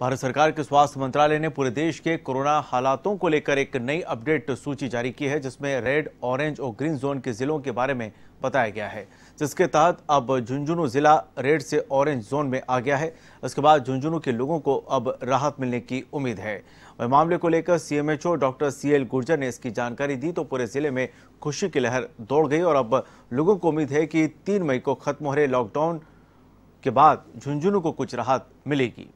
भारत सरकार के स्वास्थ्य मंत्रालय ने पूरे देश के कोरोना हालातों को लेकर एक नई अपडेट सूची जारी की है जिसमें रेड ऑरेंज और ग्रीन जोन के जिलों के बारे में बताया गया है जिसके तहत अब झुंझुनू जिला रेड से ऑरेंज जोन में आ गया है इसके बाद झुंझुनू के लोगों को अब राहत मिलने की उम्मीद है वह मामले को लेकर CMHO doctor C L Gurjar ने इसकी जानकारी दी तो पूरे जिले में खुशी की लहर दौड़ गई और अब लोगों को उम्मीद है कि तीन मई को खत्म हो रहे लॉकडाउन के बाद झुंझुनू को कुछ राहत मिलेगी